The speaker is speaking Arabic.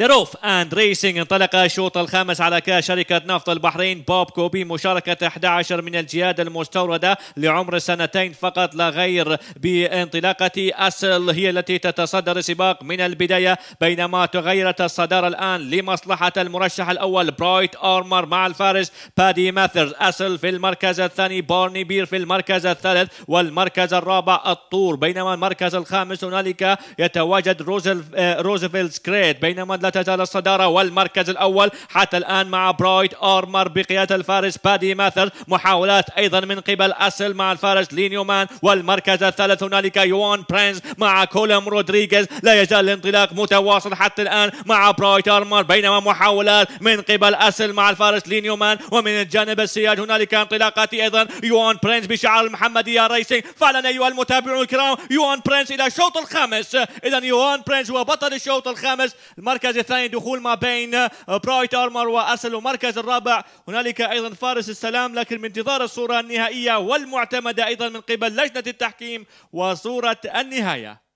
دروف اند ريسينج انطلق الشوط الخامس على كاس شركة نفط البحرين بوب كوبي مشاركه 11 من الجياد المستوردة لعمر سنتين فقط لا غير بانطلاقة أسل هي التي تتصدر السباق من البداية بينما تغيرت الصدارة الآن لمصلحة المرشح الأول برايت ارمر مع الفارس بادي ماثرز أسل في المركز الثاني بارني بير في المركز الثالث والمركز الرابع الطور بينما المركز الخامس هنالك يتواجد آه، روزفيلد سكريت بينما لا تزال الصدارة والمركز الأول حتى الآن مع برايت ارمر بقيادة الفارس بادي ماثر محاولات أيضا من قبل أسل مع الفارس لينيومان والمركز الثالث هنالك يوان برينز مع كولم رودريغيز لا يزال الانطلاق متواصل حتى الآن مع برايت ارمر بينما محاولات من قبل أسل مع الفارس لينيومان ومن الجانب السياج هنالك انطلاقات أيضا يوان برينز بشعار المحمدية ريسينج فعلا أيها المتابعون الكرام يوان برينز إلى الشوط الخامس إذا يوان برينز هو بطل الشوط الخامس المركز الثاني دخول ما بين آه، برايت ارمر وارسنال المركز الرابع هنالك ايضا فارس السلام لكن بانتظار الصوره النهائيه والمعتمده ايضا من قبل لجنه التحكيم وصوره النهايه